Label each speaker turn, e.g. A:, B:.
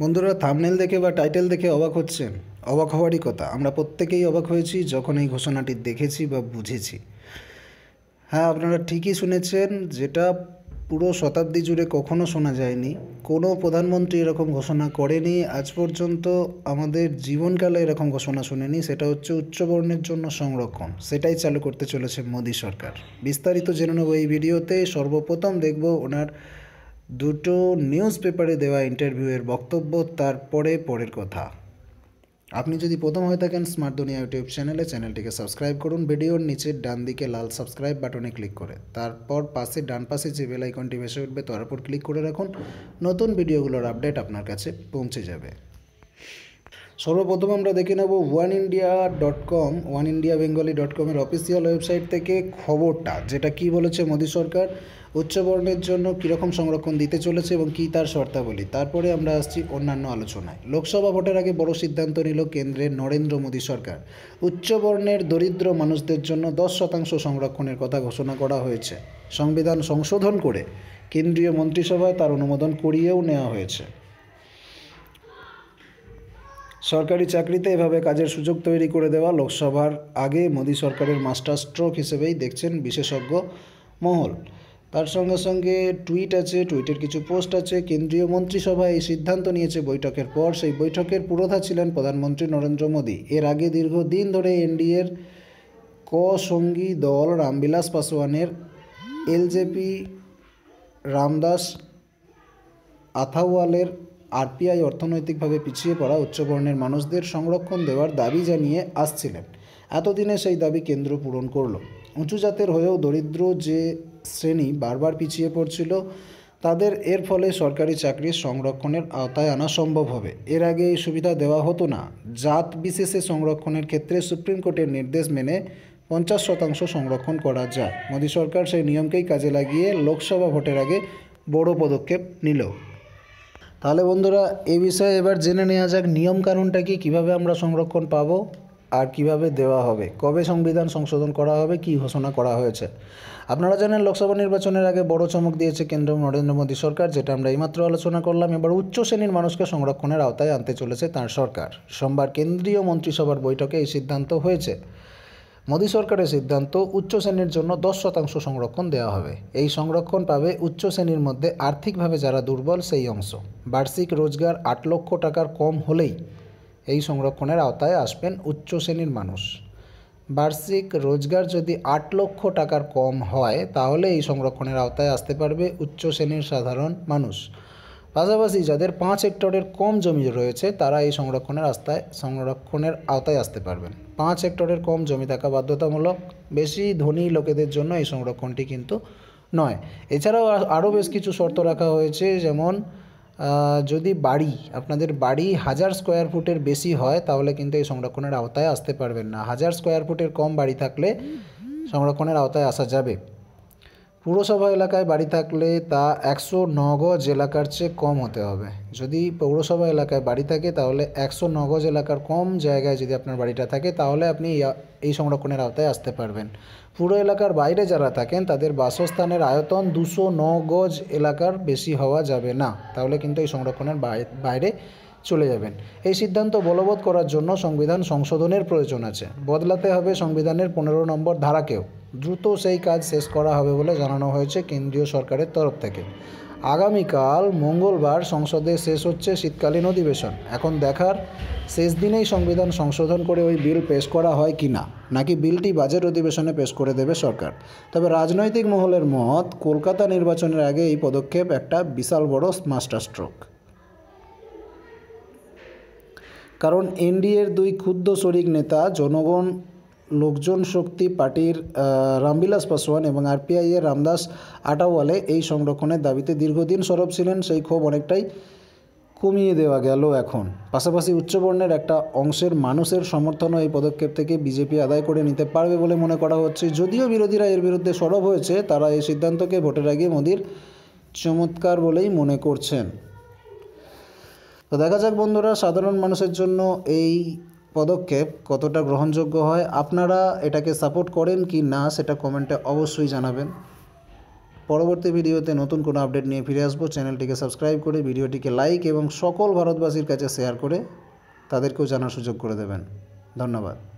A: বন্ধুরা থামনেল দেখে বা টাইটেল দেখে অবাক হচ্ছেন অবাক হওয়ারই কথা আমরা প্রত্যেকেই অবাক হয়েছি যখন এই ঘোষণাটি দেখেছি বা বুঝেছি হ্যাঁ আপনারা ঠিকই শুনেছেন যেটা পুরো শতাব্দী জুড়ে কখনো শোনা যায়নি কোনো প্রধানমন্ত্রী এরকম ঘোষণা করেনি আজ পর্যন্ত আমাদের জীবনকালে এরকম ঘোষণা শুনেনি সেটা হচ্ছে উচ্চবর্ণের জন্য সংরক্ষণ সেটাই চালু করতে চলেছে মোদী সরকার বিস্তারিত জেনে নেব এই ভিডিওতে সর্বপ্রথম দেখব ওনার দুটো নিউজ পেপারে দেওয়া ইন্টারভিউয়ের বক্তব্য তারপরে পরের কথা আপনি যদি প্রথম হয়ে থাকেন স্মার্ট দুনিয়া ইউটিউব চ্যানেলে চ্যানেলটিকে সাবস্ক্রাইব করুন ভিডিওর নিচের ডান দিকে লাল সাবস্ক্রাইব বাটনে ক্লিক করে তারপর পাশে ডান পাশে যে বেল আইকনটি ভেসে উঠবে তার উপর ক্লিক করে রাখুন নতুন ভিডিওগুলোর আপডেট আপনার কাছে পৌঁছে যাবে সর্বপ্রথম আমরা দেখে নেব one India dot com one India Bengali dot কমের অফিসিয়াল ওয়েবসাইট থেকে খবরটা যেটা কি বলেছে মোদী সরকার উচ্চবর্ণের জন্য কীরকম সংরক্ষণ দিতে চলেছে এবং কী তার শর্তাবলী তারপরে আমরা আসছি অন্যান্য আলোচনায় লোকসভা ভোটের আগে বড় সিদ্ধান্ত নিল কেন্দ্রের নরেন্দ্র মোদী সরকার উচ্চবর্ণের দরিদ্র মানুষদের জন্য দশ শতাংশ সংরক্ষণের কথা ঘোষণা করা হয়েছে সংবিধান সংশোধন করে কেন্দ্রীয় মন্ত্রিসভায় তার অনুমোদন করিয়েও নেওয়া হয়েছে সরকারি চাকরিতে এভাবে কাজের সুযোগ তৈরি করে দেওয়া লোকসভার আগে মোদী সরকারের মাস্টার স্ট্রোক হিসেবেই দেখছেন বিশেষজ্ঞ মহল তার সঙ্গে সঙ্গে টুইট আছে টুইটের কিছু পোস্ট আছে কেন্দ্রীয় মন্ত্রিসভা এই সিদ্ধান্ত নিয়েছে বৈঠকের পর সেই বৈঠকের পুরোধা ছিলেন প্রধানমন্ত্রী নরেন্দ্র মোদী এর আগে দীর্ঘদিন ধরে এনডিএর ক সঙ্গী দল রামবিলাস পাসওয়ানের এলজেপি রামদাস আথাওয়ালের আরপিআই অর্থনৈতিকভাবে পিছিয়ে পড়া উচ্চবর্ণের মানুষদের সংরক্ষণ দেওয়ার দাবি জানিয়ে আসছিলেন এতদিনে সেই দাবি কেন্দ্র পূরণ করল উঁচু জাতের হয়েও দরিদ্র যে শ্রেণী বারবার পিছিয়ে পড়ছিল তাদের এর ফলে সরকারি চাকরির সংরক্ষণের আওতায় আনা সম্ভব হবে এর আগে এই সুবিধা দেওয়া হতো না জাত বিশেষে সংরক্ষণের ক্ষেত্রে সুপ্রিম কোর্টের নির্দেশ মেনে পঞ্চাশ শতাংশ সংরক্ষণ করা যায় মোদী সরকার সেই নিয়মকেই কাজে লাগিয়ে লোকসভা ভোটের আগে বড় পদক্ষেপ নিল তাহলে বন্ধুরা এ বিষয়ে এবার জেনে নেওয়া যাক নিয়মকানুনটা কি কীভাবে আমরা সংরক্ষণ পাব আর কিভাবে দেওয়া হবে কবে সংবিধান সংশোধন করা হবে কি ঘোষণা করা হয়েছে আপনারা জানেন লোকসভা নির্বাচনের আগে বড় চমক দিয়েছে কেন্দ্র নরেন্দ্র মোদী সরকার যেটা আমরা এইমাত্র আলোচনা করলাম এবার উচ্চ শ্রেণীর মানুষকে সংরক্ষণের আওতায় আনতে চলেছে তার সরকার সোমবার কেন্দ্রীয় মন্ত্রিসভার বৈঠকে এই সিদ্ধান্ত হয়েছে মোদী সরকারের সিদ্ধান্ত উচ্চ শ্রেণীর জন্য দশ শতাংশ সংরক্ষণ দেওয়া হবে এই সংরক্ষণ পাবে উচ্চ শ্রেণীর মধ্যে আর্থিকভাবে যারা দুর্বল সেই অংশ বার্ষিক রোজগার আট লক্ষ টাকার কম হলেই এই সংরক্ষণের আওতায় আসবেন উচ্চ শ্রেণীর মানুষ বার্ষিক রোজগার যদি আট লক্ষ টাকার কম হয় তাহলে এই সংরক্ষণের আওতায় আসতে পারবে উচ্চ শ্রেণীর সাধারণ মানুষ পাশাপাশি যাদের পাঁচ হেক্টরের কম জমি রয়েছে তারা এই সংরক্ষণের আস্তায় সংরক্ষণের আওতায় আসতে পারবেন পাঁচ হেক্টরের কম জমি থাকা বাধ্যতামূলক বেশি ধনী লোকেদের জন্য এই সংরক্ষণটি কিন্তু নয় এছাড়াও আরও বেশ কিছু শর্ত রাখা হয়েছে যেমন যদি বাড়ি আপনাদের বাড়ি হাজার স্কোয়ার ফুটের বেশি হয় তাহলে কিন্তু এই সংরক্ষণের আওতায় আসতে পারবেন না হাজার স্কোয়ার ফুটের কম বাড়ি থাকলে সংরক্ষণের আওতায় আসা যাবে পৌরসভা এলাকায় বাড়ি থাকলে তা একশো নগজ এলাকার চেয়ে কম হতে হবে যদি পৌরসভা এলাকায় বাড়ি থাকে তাহলে একশো নগজ এলাকার কম জায়গায় যদি আপনার বাড়িটা থাকে তাহলে আপনি এই সংরক্ষণের আওতায় আসতে পারবেন পুরো এলাকার বাইরে যারা থাকেন তাদের বাসস্থানের আয়তন দুশো গজ এলাকার বেশি হওয়া যাবে না তাহলে কিন্তু এই সংরক্ষণের বাইরে চলে যাবেন এই সিদ্ধান্ত বলবৎ করার জন্য সংবিধান সংশোধনের প্রয়োজন আছে বদলাতে হবে সংবিধানের পনেরো নম্বর ধারাকেও দ্রুত সেই কাজ শেষ করা হবে বলে জানানো হয়েছে কেন্দ্রীয় সরকারের তরফ থেকে আগামীকাল মঙ্গলবার সংসদে শেষ হচ্ছে শীতকালীন অধিবেশন এখন দেখার শেষ দিনেই সংবিধান সংশোধন করে ওই বিল পেশ করা হয় কি না নাকি বিলটি বাজেট অধিবেশনে পেশ করে দেবে সরকার তবে রাজনৈতিক মহলের মত কলকাতা নির্বাচনের আগে এই পদক্ষেপ একটা বিশাল বড় মাস্টারস্ট্রোক কারণ এনডিএর দুই ক্ষুদ্র শরিক নেতা জনগণ লোকজন শক্তি পার্টির রামবিলাস পাসওয়ান এবং আরপিআই এর রামদাস আটাওয়ালে এই সংরক্ষণের দাবিতে দীর্ঘদিন সরব ছিলেন সেই ক্ষোভ অনেকটাই কমিয়ে দেওয়া গেল এখন পাশাপাশি উচ্চবর্ণের একটা অংশের মানুষের সমর্থনও এই পদক্ষেপ থেকে বিজেপি আদায় করে নিতে পারবে বলে মনে করা হচ্ছে যদিও বিরোধীরা এর বিরুদ্ধে সরব হয়েছে তারা এই সিদ্ধান্তকে ভোটের আগে মোদির চমৎকার বলেই মনে করছেন তো দেখা যাক বন্ধুরা সাধারণ মানুষের জন্য এই পদক্ষেপ কতটা গ্রহণযোগ্য হয় আপনারা এটাকে সাপোর্ট করেন কি না সেটা কমেন্টে অবশ্যই জানাবেন পরবর্তী ভিডিওতে নতুন কোনো আপডেট নিয়ে ফিরে আসবো চ্যানেলটিকে সাবস্ক্রাইব করে ভিডিওটিকে লাইক এবং সকল ভারতবাসীর কাছে শেয়ার করে তাদেরকেও জানার সুযোগ করে দেবেন ধন্যবাদ